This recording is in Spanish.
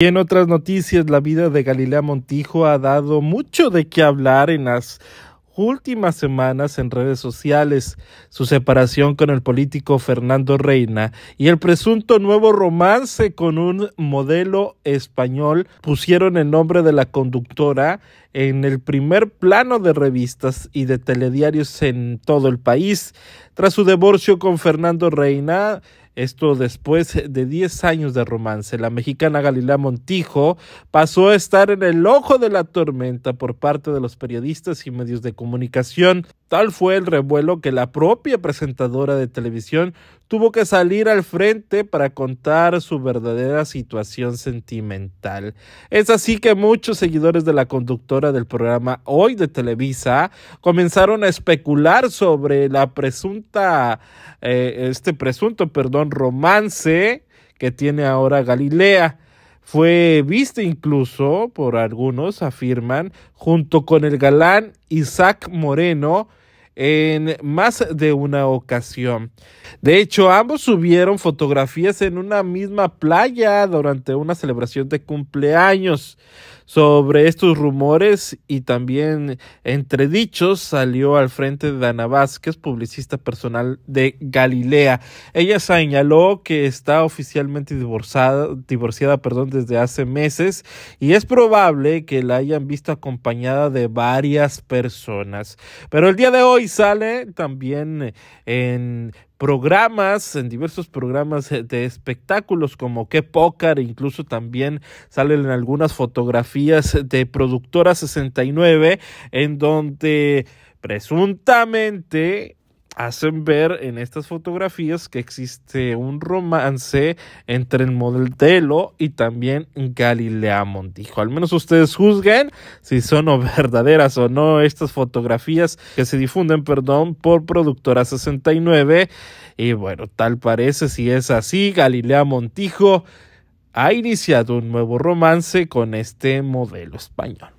Y en otras noticias, la vida de Galilea Montijo ha dado mucho de qué hablar en las últimas semanas en redes sociales, su separación con el político Fernando Reina y el presunto nuevo romance con un modelo español pusieron el nombre de la conductora en el primer plano de revistas y de telediarios en todo el país. Tras su divorcio con Fernando Reina, esto después de 10 años de romance, la mexicana Galilea Montijo pasó a estar en el ojo de la tormenta por parte de los periodistas y medios de comunicación Tal fue el revuelo que la propia presentadora de televisión tuvo que salir al frente para contar su verdadera situación sentimental. Es así que muchos seguidores de la conductora del programa Hoy de Televisa comenzaron a especular sobre la presunta, eh, este presunto, perdón, romance que tiene ahora Galilea. Fue vista incluso por algunos, afirman, junto con el galán Isaac Moreno en más de una ocasión. De hecho, ambos subieron fotografías en una misma playa durante una celebración de cumpleaños. Sobre estos rumores y también entre dichos salió al frente de Dana Vázquez, publicista personal de Galilea. Ella señaló que está oficialmente divorciada, divorciada perdón, desde hace meses y es probable que la hayan visto acompañada de varias personas. Pero el día de hoy sale también eh, en programas, en diversos programas eh, de espectáculos como Qué Pócar, incluso también salen en algunas fotografías de Productora 69, en donde presuntamente hacen ver en estas fotografías que existe un romance entre el modelo y también Galilea Montijo. Al menos ustedes juzguen si son verdaderas o no estas fotografías que se difunden, perdón, por productora 69. Y bueno, tal parece si es así, Galilea Montijo ha iniciado un nuevo romance con este modelo español.